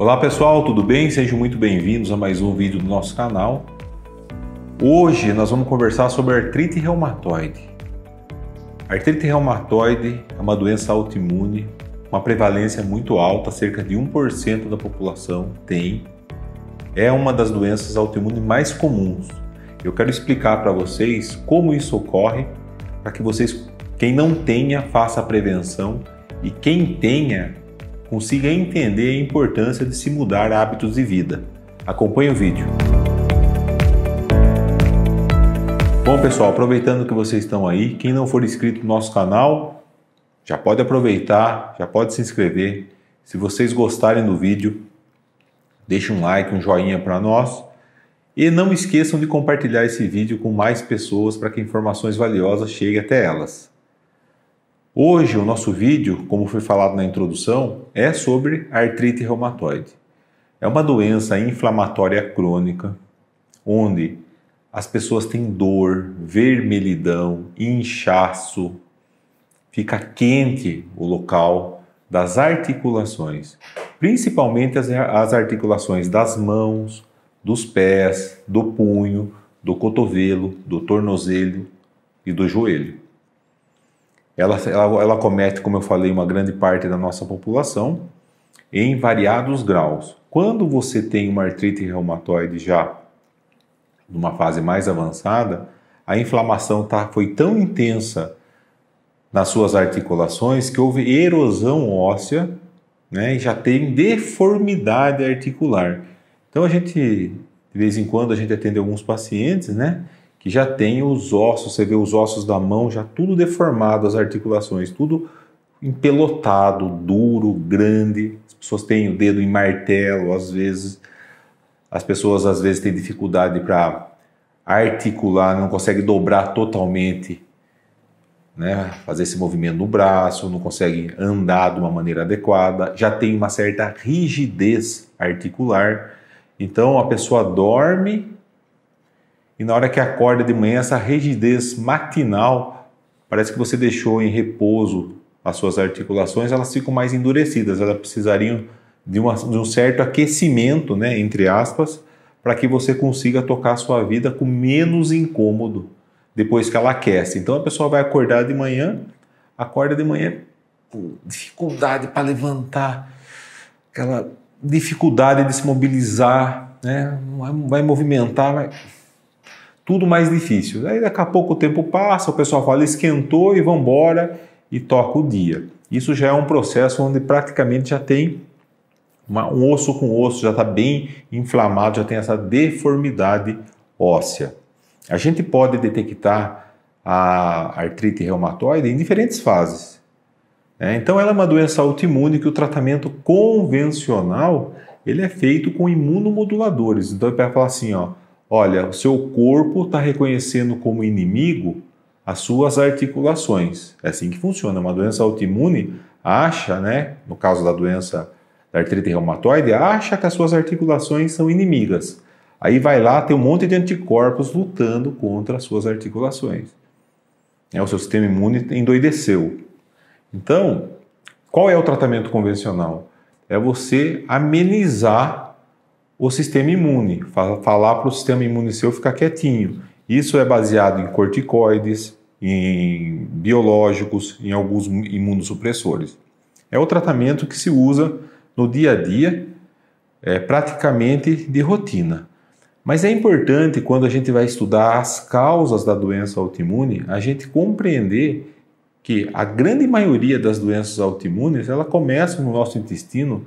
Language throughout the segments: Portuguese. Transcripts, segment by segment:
Olá pessoal, tudo bem? Sejam muito bem-vindos a mais um vídeo do nosso canal. Hoje nós vamos conversar sobre artrite reumatoide. artrite reumatoide é uma doença autoimune, uma prevalência muito alta, cerca de 1% da população tem. É uma das doenças autoimunes mais comuns. Eu quero explicar para vocês como isso ocorre, para que vocês, quem não tenha, faça a prevenção e quem tenha, consiga entender a importância de se mudar hábitos de vida. Acompanhe o vídeo. Bom, pessoal, aproveitando que vocês estão aí, quem não for inscrito no nosso canal, já pode aproveitar, já pode se inscrever. Se vocês gostarem do vídeo, deixe um like, um joinha para nós. E não esqueçam de compartilhar esse vídeo com mais pessoas para que informações valiosas cheguem até elas. Hoje o nosso vídeo, como foi falado na introdução, é sobre artrite reumatoide. É uma doença inflamatória crônica onde as pessoas têm dor, vermelhidão, inchaço, fica quente o local das articulações, principalmente as, as articulações das mãos, dos pés, do punho, do cotovelo, do tornozelo e do joelho ela, ela, ela comete, como eu falei, uma grande parte da nossa população em variados graus. Quando você tem uma artrite reumatoide já numa fase mais avançada, a inflamação tá, foi tão intensa nas suas articulações que houve erosão óssea né, e já tem deformidade articular. Então a gente, de vez em quando, a gente atende alguns pacientes, né? que já tem os ossos, você vê os ossos da mão já tudo deformado, as articulações, tudo empelotado, duro, grande. As pessoas têm o dedo em martelo, às vezes. As pessoas às vezes têm dificuldade para articular, não consegue dobrar totalmente, né? Fazer esse movimento no braço, não consegue andar de uma maneira adequada, já tem uma certa rigidez articular. Então a pessoa dorme e na hora que acorda de manhã, essa rigidez matinal, parece que você deixou em repouso as suas articulações, elas ficam mais endurecidas, elas precisariam de, uma, de um certo aquecimento, né, entre aspas, para que você consiga tocar a sua vida com menos incômodo depois que ela aquece. Então a pessoa vai acordar de manhã, acorda de manhã, com dificuldade para levantar, aquela dificuldade de se mobilizar, né? vai movimentar, vai tudo mais difícil. Aí daqui a pouco o tempo passa, o pessoal fala esquentou e vamos embora e toca o dia. Isso já é um processo onde praticamente já tem uma, um osso com osso, já está bem inflamado, já tem essa deformidade óssea. A gente pode detectar a artrite reumatoide em diferentes fases. Né? Então ela é uma doença autoimune que o tratamento convencional ele é feito com imunomoduladores. Então ele vai falar assim, ó, Olha, o seu corpo está reconhecendo como inimigo as suas articulações. É assim que funciona. Uma doença autoimune acha, né, no caso da doença da artrite reumatoide, acha que as suas articulações são inimigas. Aí vai lá, tem um monte de anticorpos lutando contra as suas articulações. É, o seu sistema imune endoideceu. Então, qual é o tratamento convencional? É você amenizar o sistema imune, falar para o sistema imune seu ficar quietinho. Isso é baseado em corticoides, em biológicos, em alguns imunossupressores. É o tratamento que se usa no dia a dia, é, praticamente de rotina. Mas é importante, quando a gente vai estudar as causas da doença autoimune, a gente compreender que a grande maioria das doenças autoimunes ela começa no nosso intestino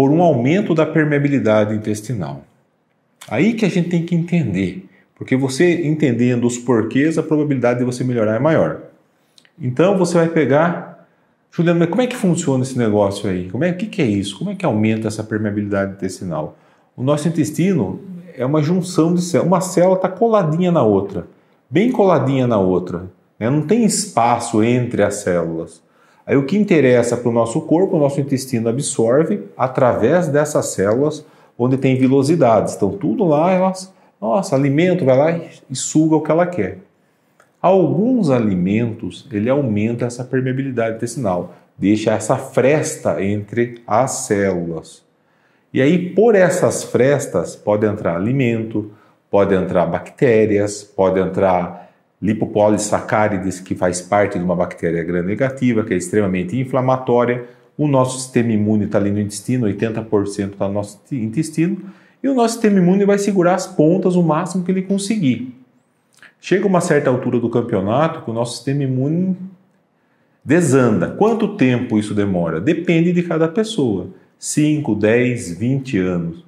por um aumento da permeabilidade intestinal. Aí que a gente tem que entender, porque você entendendo os porquês, a probabilidade de você melhorar é maior. Então você vai pegar, Juliano, mas como é que funciona esse negócio aí? Como é, o que, que é isso? Como é que aumenta essa permeabilidade intestinal? O nosso intestino é uma junção de células, uma célula está coladinha na outra, bem coladinha na outra, né? não tem espaço entre as células. Aí o que interessa para o nosso corpo, o nosso intestino absorve através dessas células onde tem vilosidades. Então tudo lá, elas, nossa, alimento vai lá e suga o que ela quer. Alguns alimentos, ele aumenta essa permeabilidade intestinal, deixa essa fresta entre as células. E aí por essas frestas pode entrar alimento, pode entrar bactérias, pode entrar lipopolisacárides, que faz parte de uma bactéria gram-negativa, que é extremamente inflamatória. O nosso sistema imune está ali no intestino, 80% está no nosso intestino. E o nosso sistema imune vai segurar as pontas o máximo que ele conseguir. Chega uma certa altura do campeonato que o nosso sistema imune desanda. Quanto tempo isso demora? Depende de cada pessoa. 5, 10, 20 anos.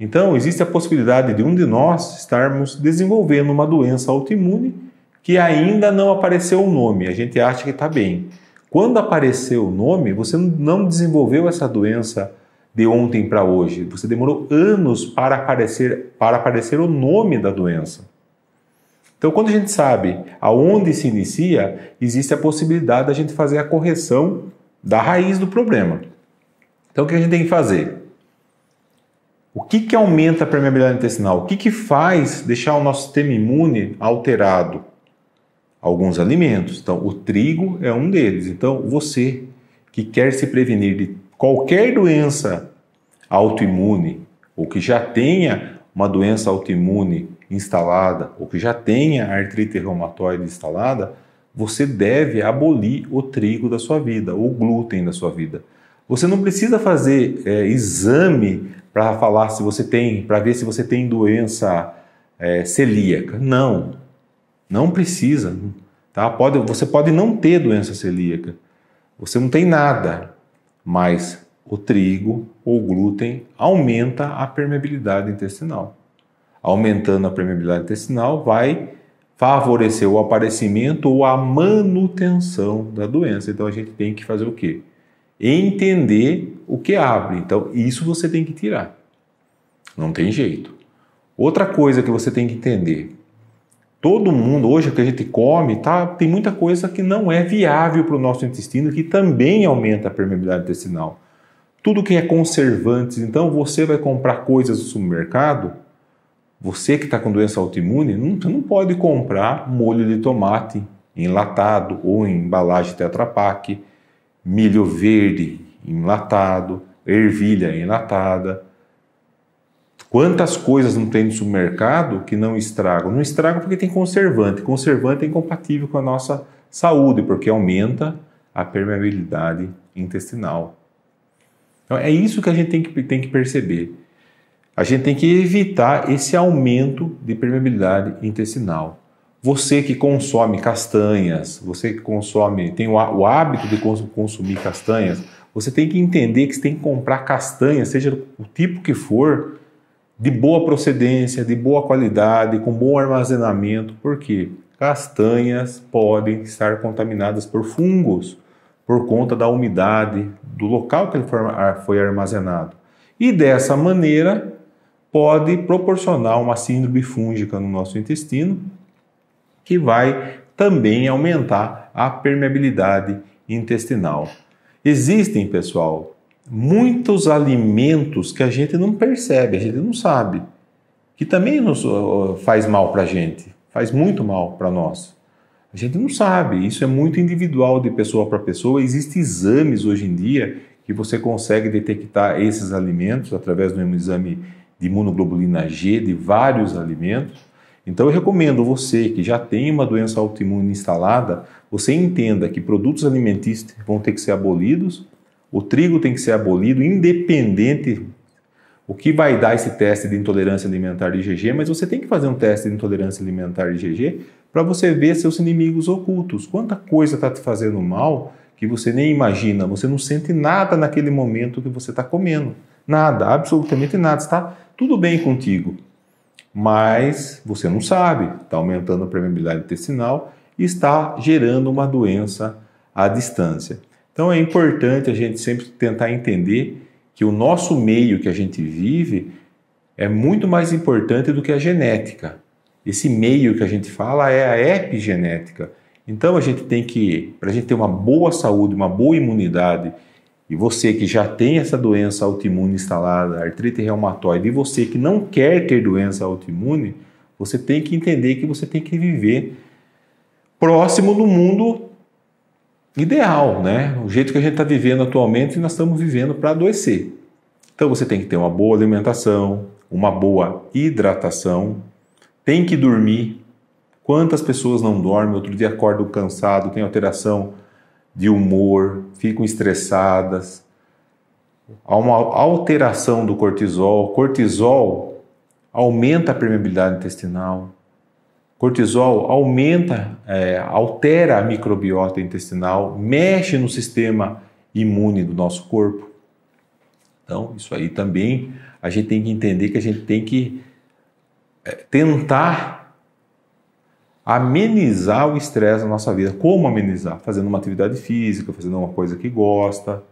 Então, existe a possibilidade de um de nós estarmos desenvolvendo uma doença autoimune que ainda não apareceu o nome, a gente acha que está bem. Quando apareceu o nome, você não desenvolveu essa doença de ontem para hoje. Você demorou anos para aparecer, para aparecer o nome da doença. Então, quando a gente sabe aonde se inicia, existe a possibilidade da gente fazer a correção da raiz do problema. Então, o que a gente tem que fazer? O que, que aumenta a permeabilidade intestinal? O que, que faz deixar o nosso sistema imune alterado? alguns alimentos. Então, o trigo é um deles. Então, você que quer se prevenir de qualquer doença autoimune, ou que já tenha uma doença autoimune instalada, ou que já tenha artrite reumatoide instalada, você deve abolir o trigo da sua vida, o glúten da sua vida. Você não precisa fazer é, exame para falar se você tem, para ver se você tem doença é, celíaca. Não, não precisa. Tá? Pode, você pode não ter doença celíaca. Você não tem nada. Mas o trigo ou glúten aumenta a permeabilidade intestinal. Aumentando a permeabilidade intestinal, vai favorecer o aparecimento ou a manutenção da doença. Então a gente tem que fazer o quê? Entender o que abre. Então isso você tem que tirar. Não tem jeito. Outra coisa que você tem que entender: todo mundo hoje que a gente come, tá, tem muita coisa que não é viável para o nosso intestino, que também aumenta a permeabilidade intestinal. Tudo que é conservantes, então você vai comprar coisas no supermercado, você que está com doença autoimune, não, não pode comprar molho de tomate enlatado ou em embalagem Tetra Pak, milho verde enlatado, ervilha enlatada Quantas coisas não tem no supermercado que não estragam? Não estragam porque tem conservante. Conservante é incompatível com a nossa saúde, porque aumenta a permeabilidade intestinal. Então, é isso que a gente tem que, tem que perceber. A gente tem que evitar esse aumento de permeabilidade intestinal. Você que consome castanhas, você que consome, tem o hábito de consumir castanhas, você tem que entender que você tem que comprar castanhas, seja o tipo que for, de boa procedência, de boa qualidade, com bom armazenamento, porque castanhas podem estar contaminadas por fungos por conta da umidade do local que ele foi armazenado. E dessa maneira pode proporcionar uma síndrome fúngica no nosso intestino, que vai também aumentar a permeabilidade intestinal. Existem, pessoal, muitos alimentos que a gente não percebe, a gente não sabe, que também nos faz mal para a gente, faz muito mal para nós. A gente não sabe, isso é muito individual de pessoa para pessoa. Existem exames hoje em dia que você consegue detectar esses alimentos através de um exame de imunoglobulina G de vários alimentos. Então eu recomendo você que já tem uma doença autoimune instalada, você entenda que produtos alimentícios vão ter que ser abolidos o trigo tem que ser abolido, independente o que vai dar esse teste de intolerância alimentar de IgG, mas você tem que fazer um teste de intolerância alimentar de IgG para você ver seus inimigos ocultos. Quanta coisa está te fazendo mal que você nem imagina, você não sente nada naquele momento que você está comendo. Nada, absolutamente nada. Está tudo bem contigo, mas você não sabe, está aumentando a permeabilidade intestinal e está gerando uma doença à distância. Então é importante a gente sempre tentar entender que o nosso meio que a gente vive é muito mais importante do que a genética. Esse meio que a gente fala é a epigenética. Então a gente tem que, para a gente ter uma boa saúde, uma boa imunidade, e você que já tem essa doença autoimune instalada, artrite reumatoide, e você que não quer ter doença autoimune, você tem que entender que você tem que viver próximo do mundo ideal, né? O jeito que a gente está vivendo atualmente, nós estamos vivendo para adoecer. Então você tem que ter uma boa alimentação, uma boa hidratação, tem que dormir. Quantas pessoas não dormem? Outro dia acordam cansado, tem alteração de humor, ficam estressadas. Há uma alteração do cortisol. cortisol aumenta a permeabilidade intestinal, Cortisol aumenta, é, altera a microbiota intestinal, mexe no sistema imune do nosso corpo. Então, isso aí também a gente tem que entender que a gente tem que é, tentar amenizar o estresse na nossa vida. Como amenizar? Fazendo uma atividade física, fazendo uma coisa que gosta.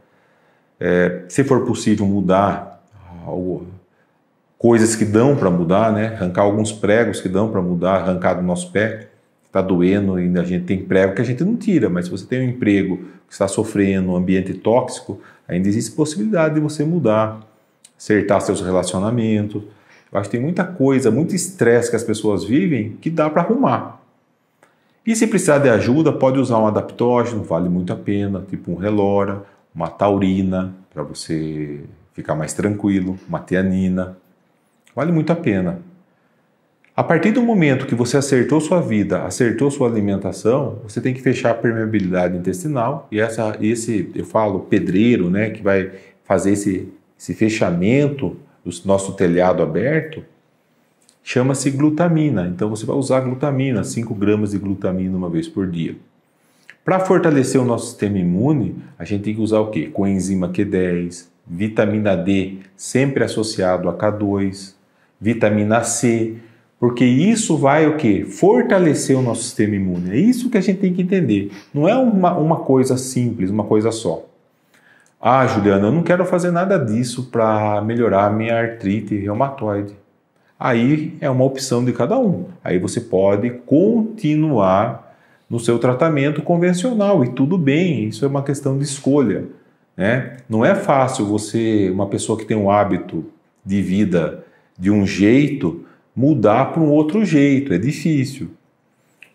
É, se for possível, mudar coisas que dão para mudar, né? Arrancar alguns pregos que dão para mudar, arrancar do nosso pé, que está doendo, ainda a gente tem prego que a gente não tira, mas se você tem um emprego que está sofrendo um ambiente tóxico, ainda existe possibilidade de você mudar, acertar seus relacionamentos. Eu acho que tem muita coisa, muito estresse que as pessoas vivem que dá para arrumar. E se precisar de ajuda, pode usar um adaptógeno, vale muito a pena, tipo um relora, uma taurina, para você ficar mais tranquilo, uma teanina, Vale muito a pena. A partir do momento que você acertou sua vida, acertou sua alimentação, você tem que fechar a permeabilidade intestinal e essa, esse, eu falo, pedreiro, né, que vai fazer esse, esse fechamento do nosso telhado aberto, chama-se glutamina. Então você vai usar glutamina, 5 gramas de glutamina uma vez por dia. Para fortalecer o nosso sistema imune, a gente tem que usar o quê? Coenzima Q10, vitamina D, sempre associado a K2, vitamina C, porque isso vai o que? Fortalecer o nosso sistema imune. É isso que a gente tem que entender. Não é uma, uma coisa simples, uma coisa só. Ah, Juliana, eu não quero fazer nada disso para melhorar a minha artrite reumatoide. Aí é uma opção de cada um. Aí você pode continuar no seu tratamento convencional e tudo bem, isso é uma questão de escolha. Né? Não é fácil você, uma pessoa que tem um hábito de vida de um jeito, mudar para um outro jeito. É difícil.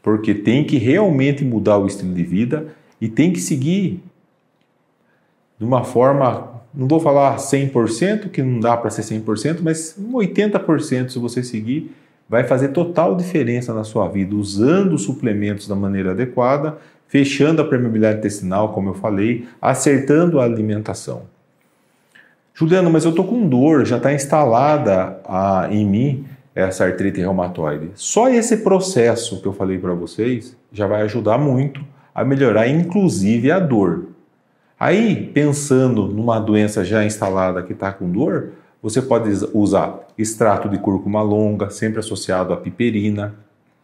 Porque tem que realmente mudar o estilo de vida e tem que seguir de uma forma, não vou falar 100%, que não dá para ser 100%, mas 80% se você seguir, vai fazer total diferença na sua vida, usando os suplementos da maneira adequada, fechando a permeabilidade intestinal, como eu falei, acertando a alimentação. Juliano, mas eu tô com dor, já está instalada a, em mim essa artrite reumatoide. Só esse processo que eu falei para vocês já vai ajudar muito a melhorar, inclusive a dor. Aí, pensando numa doença já instalada que está com dor, você pode usar extrato de cúrcuma longa, sempre associado à piperina.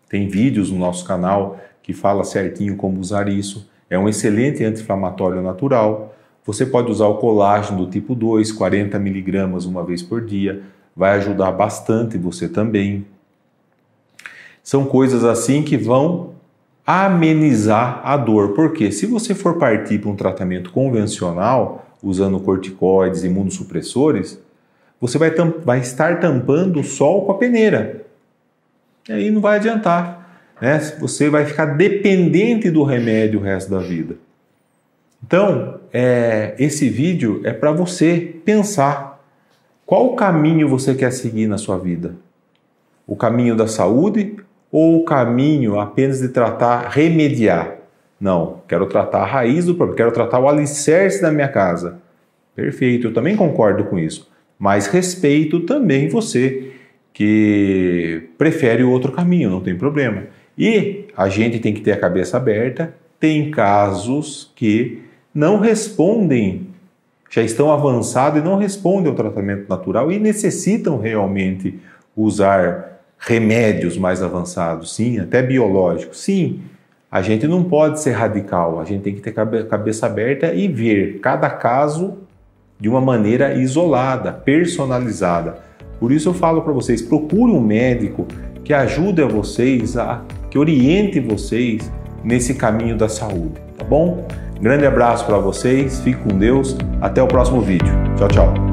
Tem vídeos no nosso canal que fala certinho como usar isso. É um excelente anti-inflamatório natural. Você pode usar o colágeno do tipo 2, 40 miligramas uma vez por dia, vai ajudar bastante você também. São coisas assim que vão amenizar a dor, porque se você for partir para um tratamento convencional, usando corticoides, imunossupressores, você vai, vai estar tampando o sol com a peneira. E aí não vai adiantar. Né? Você vai ficar dependente do remédio o resto da vida. Então, é, esse vídeo é para você pensar qual caminho você quer seguir na sua vida. O caminho da saúde ou o caminho apenas de tratar, remediar? Não, quero tratar a raiz do problema, quero tratar o alicerce da minha casa. Perfeito, eu também concordo com isso. Mas respeito também você que prefere o outro caminho, não tem problema. E a gente tem que ter a cabeça aberta tem casos que não respondem, já estão avançados e não respondem ao tratamento natural e necessitam realmente usar remédios mais avançados, sim, até biológicos, sim. A gente não pode ser radical, a gente tem que ter cabeça aberta e ver cada caso de uma maneira isolada, personalizada. Por isso eu falo para vocês, procure um médico que ajude a vocês, a, que oriente vocês nesse caminho da saúde, tá bom? Grande abraço para vocês, fique com Deus, até o próximo vídeo. Tchau, tchau.